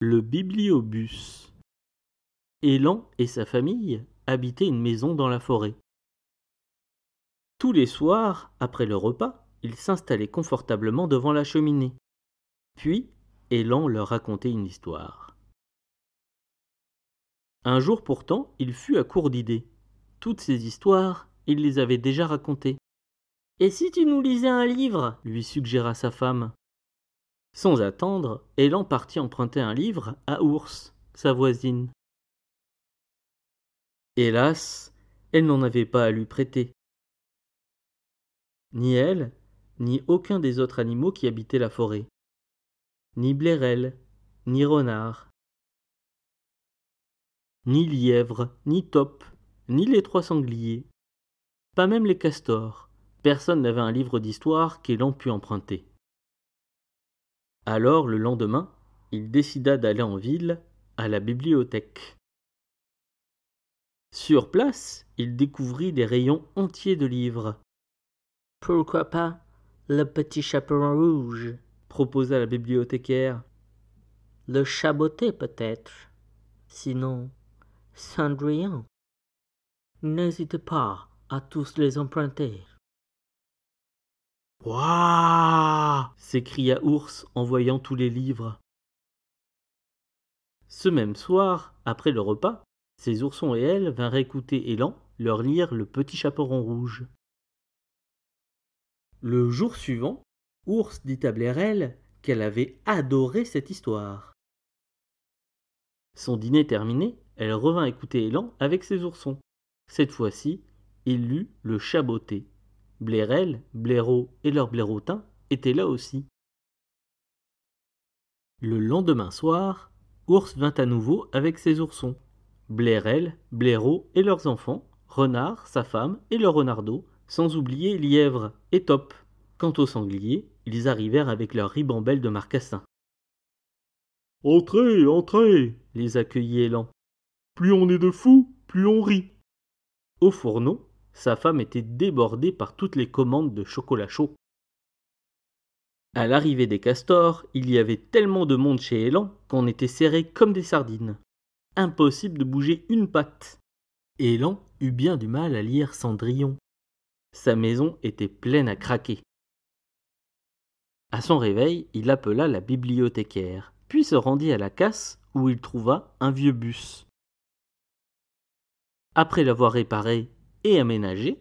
Le bibliobus Élan et sa famille habitaient une maison dans la forêt. Tous les soirs, après le repas, ils s'installaient confortablement devant la cheminée. Puis, Élan leur racontait une histoire. Un jour pourtant, il fut à court d'idées. Toutes ces histoires, il les avait déjà racontées. Et si tu nous lisais un livre lui suggéra sa femme. Sans attendre, Elan partit emprunter un livre à Ours, sa voisine. Hélas, elle n'en avait pas à lui prêter. Ni elle, ni aucun des autres animaux qui habitaient la forêt. Ni Blairel, ni renard, ni lièvre, ni top, ni les trois sangliers. Pas même les castors. Personne n'avait un livre d'histoire qu'Elan pût emprunter. Alors, le lendemain, il décida d'aller en ville, à la bibliothèque. Sur place, il découvrit des rayons entiers de livres. Pourquoi pas le petit chaperon rouge proposa la bibliothécaire. Le chaboté peut-être. Sinon, Cendrillon. N'hésite pas à tous les emprunter. Ouah s'écria Ours en voyant tous les livres. Ce même soir, après le repas, ses oursons et elle vinrent écouter Élan leur lire le petit chaperon rouge. Le jour suivant, Ours dit à elle qu'elle avait adoré cette histoire. Son dîner terminé, elle revint écouter Élan avec ses oursons. Cette fois-ci, il lut le chaboté. Blairel, Blaireau et leurs blaireautins étaient là aussi. Le lendemain soir, Ours vint à nouveau avec ses oursons. Blairel, Blaireau et leurs enfants, Renard, sa femme et leur renardeau, sans oublier Lièvre et Top. Quant aux sangliers, ils arrivèrent avec leurs ribambelles de marcassin. Entrez, entrez les accueillit Élan. Plus on est de fous, plus on rit. Au fourneau, sa femme était débordée par toutes les commandes de chocolat chaud. À l'arrivée des castors, il y avait tellement de monde chez Elan qu'on était serré comme des sardines. Impossible de bouger une patte. Elan eut bien du mal à lire Cendrillon. Sa maison était pleine à craquer. À son réveil, il appela la bibliothécaire, puis se rendit à la casse où il trouva un vieux bus. Après l'avoir réparé et aménagé.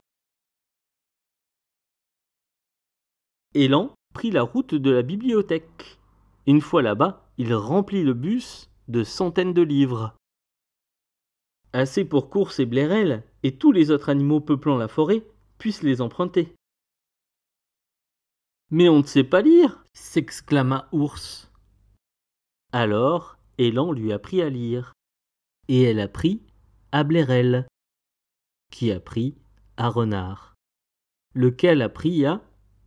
Elan prit la route de la bibliothèque. Une fois là-bas, il remplit le bus de centaines de livres. Assez pour Course et Blairel et tous les autres animaux peuplant la forêt puissent les emprunter. Mais on ne sait pas lire s'exclama Ours. Alors, Élan lui apprit à lire. Et elle apprit à Blairel qui apprit à renard. Lequel a à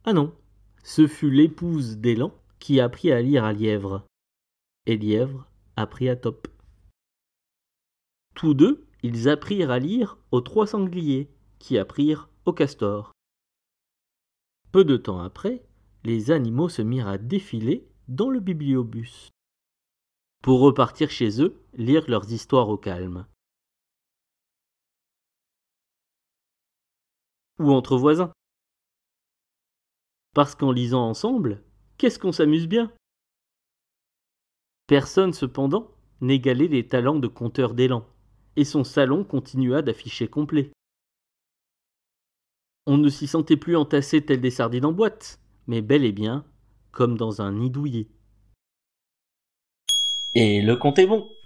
Ah non, ce fut l'épouse d'élan qui apprit à lire à lièvre. Et lièvre apprit à top. Tous deux, ils apprirent à lire aux trois sangliers, qui apprirent au castor. Peu de temps après, les animaux se mirent à défiler dans le bibliobus. Pour repartir chez eux, lire leurs histoires au calme. ou entre voisins. Parce qu'en lisant ensemble, qu'est-ce qu'on s'amuse bien Personne, cependant, n'égalait les talents de conteur d'élan, et son salon continua d'afficher complet. On ne s'y sentait plus entassé tel des sardines en boîte, mais bel et bien comme dans un nid douillet. Et le compte est bon